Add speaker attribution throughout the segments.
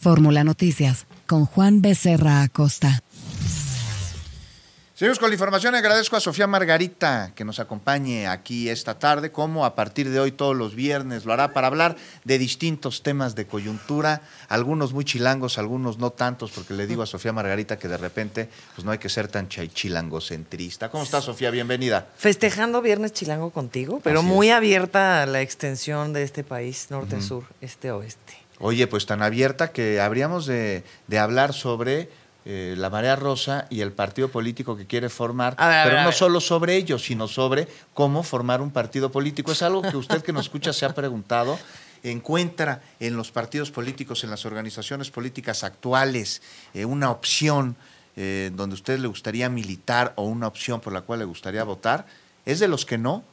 Speaker 1: Fórmula Noticias con Juan Becerra Acosta. Seguimos con la información. Agradezco a Sofía Margarita que nos acompañe aquí esta tarde, como a partir de hoy todos los viernes lo hará para hablar de distintos temas de coyuntura, algunos muy chilangos, algunos no tantos, porque le digo a Sofía Margarita que de repente pues no hay que ser tan chilangocentrista. ¿Cómo está Sofía? Bienvenida.
Speaker 2: Festejando Viernes Chilango contigo, pero muy abierta a la extensión de este país, norte-sur, este-oeste.
Speaker 1: Oye, pues tan abierta que habríamos de, hablar sobre eh, la marea rosa y el partido político que quiere formar, pero no solo sobre ellos, sino sobre cómo formar un partido político. Es algo que usted que nos escucha se ha preguntado encuentra en los partidos políticos, en las organizaciones políticas actuales, eh, una opción eh, donde usted le gustaría militar o una opción por la cual le gustaría votar, es de los que no,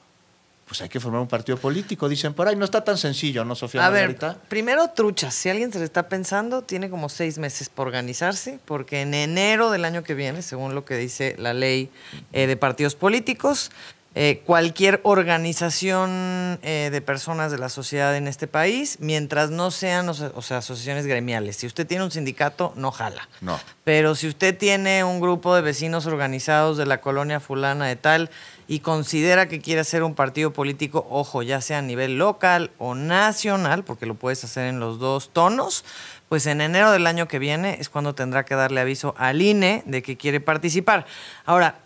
Speaker 1: pues hay que formar un partido político. Dicen por ahí, no está tan sencillo, ¿no, Sofía? A ver,
Speaker 2: primero truchas. Si alguien se le está pensando, tiene como seis meses por organizarse, porque en enero del año que viene, según lo que dice la ley eh, de partidos políticos, eh, cualquier organización eh, de personas de la sociedad en este país, mientras no sean, asociaciones gremiales. Si usted tiene un sindicato, no jala. No. Pero si usted tiene un grupo de vecinos organizados de la colonia fulana de tal y considera que quiere hacer un partido político, ojo, ya sea a nivel local o nacional, porque lo puedes hacer en los dos tonos, pues en enero del año que viene es cuando tendrá que darle aviso al INE de que quiere participar. Ahora,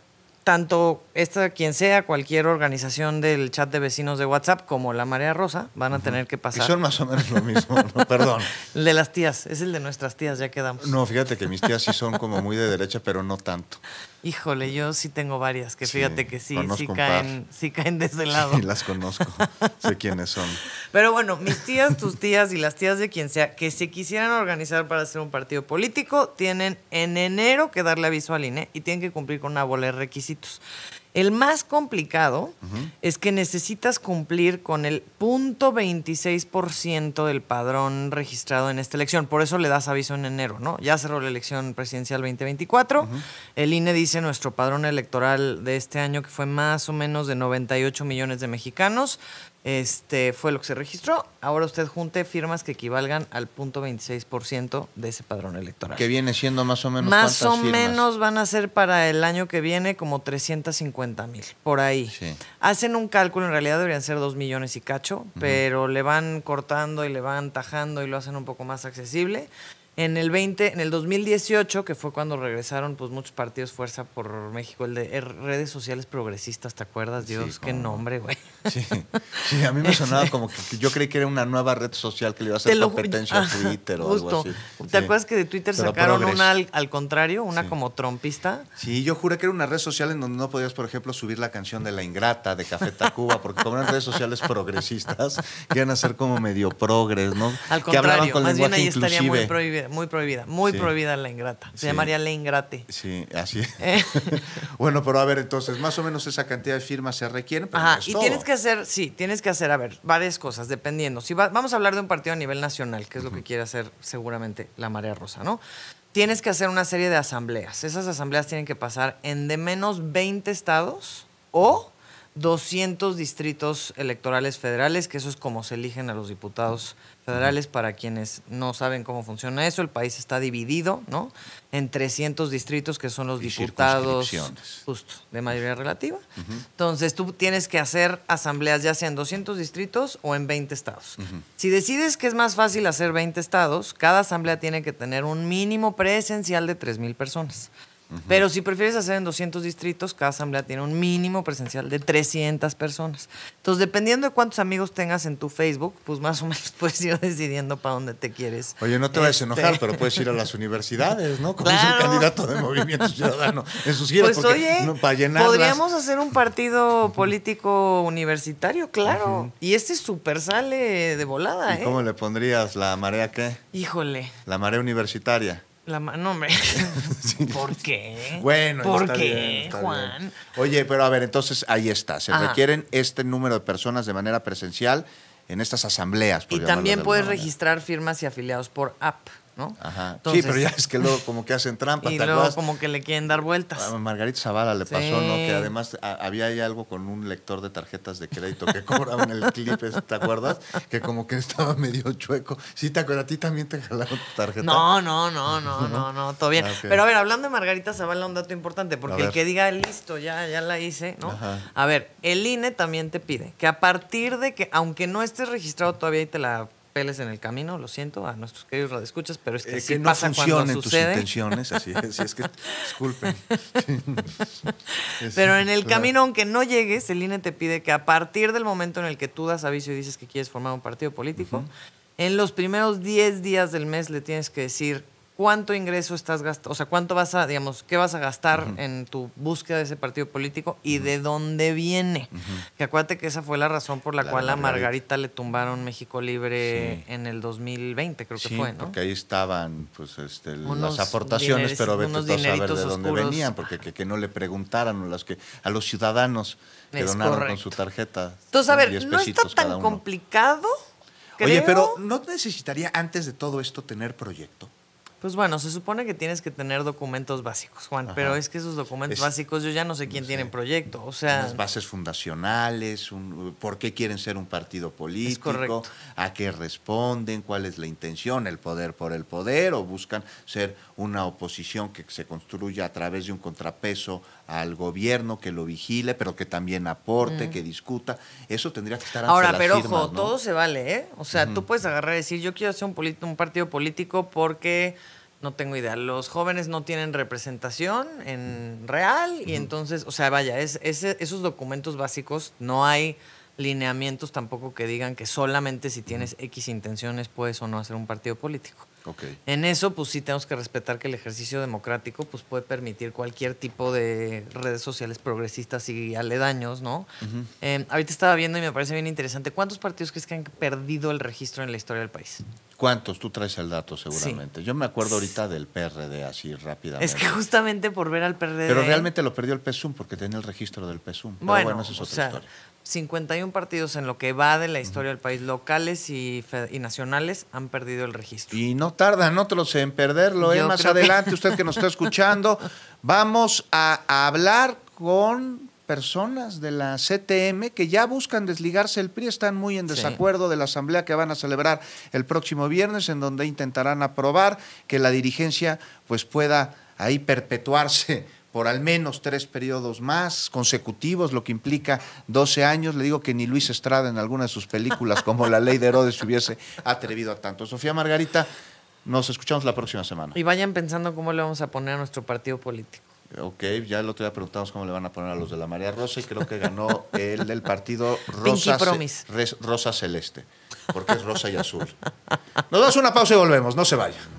Speaker 2: tanto esta quien sea, cualquier organización del chat de vecinos de WhatsApp como la Marea Rosa van a tener que pasar. Y son más
Speaker 1: o menos lo mismo, perdón.
Speaker 2: El de las tías, es el de nuestras tías, ya quedamos.
Speaker 1: No, fíjate que mis tías sí son como muy de derecha, pero no tanto.
Speaker 2: Híjole, yo sí tengo varias, que fíjate que sí, sí caen, sí caen
Speaker 1: de ese lado. Sí, las conozco, sé quiénes son.
Speaker 2: Pero bueno, mis tías, tus tías y las tías de quien sea que se quisieran organizar para hacer un partido político, tienen en enero que darle aviso al INE y tienen que cumplir con una bola de requisitos. El más complicado es que necesitas cumplir con el punto .26% del padrón registrado en esta elección. Por eso le das aviso en enero, ¿no? Ya cerró la elección presidencial 2024. El INE dice nuestro padrón electoral de este año que fue más o menos de 98 millones de mexicanos este fue lo que se registró. Ahora usted junte firmas que equivalgan al punto 0.26%
Speaker 1: de ese padrón electoral. Que viene siendo más o menos. Más o menos
Speaker 2: van a ser para el año que viene como 350 mil, por ahí. Hacen un cálculo, en realidad deberían ser 2 millones y cacho, pero le van cortando y le van tajando y lo hacen un poco más accesible. En el 20, en el 2018, que fue cuando regresaron pues muchos partidos Fuerza por México, el de er, redes sociales progresistas, ¿te acuerdas? Dios, qué nombre, güey. Sí, sí, a mí me sonaba como
Speaker 1: que yo creí que era una nueva red social que le iba a hacer competencia a Twitter o algo así. ¿Te acuerdas que de Twitter sacaron una
Speaker 2: al, contrario, una como trompista?
Speaker 1: Sí, yo juré que era una red social en donde no podías, por ejemplo, subir la canción de La Ingrata, de Café Tacuba, porque como eran redes sociales progresistas, iban a ser como medio progres, ¿no? Al contrario, que hablaban con más lenguaje ahí estaría muy
Speaker 2: prohibido muy prohibida, muy prohibida la ingrata. Se llamaría la ingrate.
Speaker 1: Sí, así. es. Eh. bueno, pero a ver, entonces, más o menos esa cantidad de firmas se requiere Ajá, y tienes
Speaker 2: que hacer, sí, tienes que hacer, a ver, varias cosas, dependiendo. Si vamos a hablar de un partido a nivel nacional, que es lo que quiere hacer seguramente la Marea Rosa, ¿no? Tienes que hacer una serie de asambleas. Esas asambleas tienen que pasar en de menos 20 estados o 200 distritos electorales federales, que eso es como se eligen a los diputados federales. Para quienes no saben cómo funciona eso, el país está dividido, ¿no? En 300 distritos que son los diputados justo de mayoría relativa. Entonces tú tienes que hacer asambleas ya sea en 200 distritos o en 20 estados. Si decides que es más fácil hacer 20 estados, cada asamblea tiene que tener un mínimo presencial de 3.000 personas. Pero si prefieres hacer en 200 distritos, cada asamblea tiene un mínimo presencial de 300 personas. Entonces, dependiendo de cuántos amigos tengas en tu Facebook, pues más o menos puedes ir decidiendo para dónde te quieres. Oye, no te vayas a enojar, este pero puedes ir a las
Speaker 1: universidades, ¿no? Como el candidato de Movimiento Ciudadano pues, podríamos
Speaker 2: hacer un partido político universitario, claro. Y este súper sale de volada, ¿eh? ¿Cómo
Speaker 1: le pondrías la marea qué? Híjole. La marea universitaria.
Speaker 2: La mano, hombre. ¿Por qué? Bueno, ¿por qué, Juan?
Speaker 1: Oye, pero a ver, entonces ahí está. Se requieren este número de personas de manera presencial en estas asambleas. y también puedes
Speaker 2: registrar firmas y afiliados por app
Speaker 1: sí, pero ya es que luego como que hacen trampas Y luego como que le quieren dar vueltas. A Margarita Zavala le pasó, ¿no? Que además había ahí algo con un lector de tarjetas de crédito que cobraban el clip, ¿te acuerdas? Que como que estaba medio chueco. Sí, ¿te acuerdas? ¿A ti también te jalaron tu tarjeta? No,
Speaker 2: no, no, no, no, no, todo bien. Ah, pero a ver, hablando de Margarita Zavala, un dato importante, porque el que diga, listo, ya, ya la hice, ¿no? A ver, el INE también te pide que a partir de que, aunque no estés registrado todavía y te la en el camino, lo siento a nuestros queridos escuchas pero es que, eh, no pasa tus intenciones, así es, que disculpen. pero en el camino, aunque no llegues, el INE te pide que a partir del momento en el que tú das aviso y dices que quieres formar un partido político, en los primeros 10 días del mes le tienes que decir cuánto ingreso estás gastando, o sea, cuánto vas a, digamos, qué vas a gastar en tu búsqueda de ese partido político y de dónde viene. Que acuérdate que esa fue la razón por la, cual a Margarita. le tumbaron México Libre en el 2020, creo que fue, ¿no? porque
Speaker 1: ahí estaban pues, este, las aportaciones, pero vete unos a saber de dónde venían, porque que, no le preguntaran las que, a los ciudadanos que donaron con su tarjeta. Entonces, a ver, no está tan complicado. Oye, pero ¿no necesitaría antes de todo esto tener proyecto?
Speaker 2: Pues bueno, se supone que tienes que tener documentos básicos, Juan, pero es que esos documentos básicos yo
Speaker 1: ya no sé quién tiene en proyecto, o sea... Las bases fundacionales, por qué quieren ser un partido político, a qué responden, cuál es la intención, el poder por el poder, o buscan ser una oposición que se construya a través de un contrapeso al gobierno, que lo vigile, pero que también aporte, mm. que discuta. Eso tendría que estar... Ahora, pero ojo, todo
Speaker 2: se vale, ¿eh? O sea, tú puedes agarrar y decir, yo quiero ser un, un partido político porque no tengo idea. Los jóvenes no tienen representación en real y entonces, o sea, vaya, es, esos documentos básicos no hay lineamientos tampoco que digan que solamente si tienes X intenciones puedes o no hacer un partido político. Okay. En eso, pues sí tenemos que respetar que el ejercicio democrático pues, puede permitir cualquier tipo de redes sociales progresistas y aledaños, ¿no? Em, ahorita estaba viendo y me parece bien interesante. ¿Cuántos partidos crees que han perdido el registro en la historia del país?
Speaker 1: ¿Cuántos? Tú traes el dato seguramente. Yo me acuerdo ahorita del PRD así rápidamente. Es que
Speaker 2: justamente por ver al PRD. Pero realmente
Speaker 1: lo perdió el PSUM porque tenía el registro del PSUM. bueno, eso es otra
Speaker 2: 51 partidos en lo que va de la historia del país, locales y, nacionales, han perdido el registro.
Speaker 1: Y no tardan otros en perderlo. ¿eh? Más adelante, usted que nos está escuchando, vamos a, hablar con personas de la CTM que ya buscan desligarse el PRI, están muy en desacuerdo de la asamblea que van a celebrar el próximo viernes, en donde intentarán aprobar que la dirigencia pues pueda ahí perpetuarse por al menos tres periodos más consecutivos, lo que implica 12 años. Le digo que ni Luis Estrada en alguna de sus películas, como La Ley de Herodes, se hubiese atrevido a tanto. Sofía Margarita, nos escuchamos la próxima semana. Y vayan pensando cómo le vamos a poner a nuestro partido político. Ok, ya el otro día preguntamos cómo le van a poner a los de la María Rosa y creo que ganó el del partido Rosa, Rosa Celeste, porque es rosa y azul. Nos das una pausa y volvemos, no se vayan.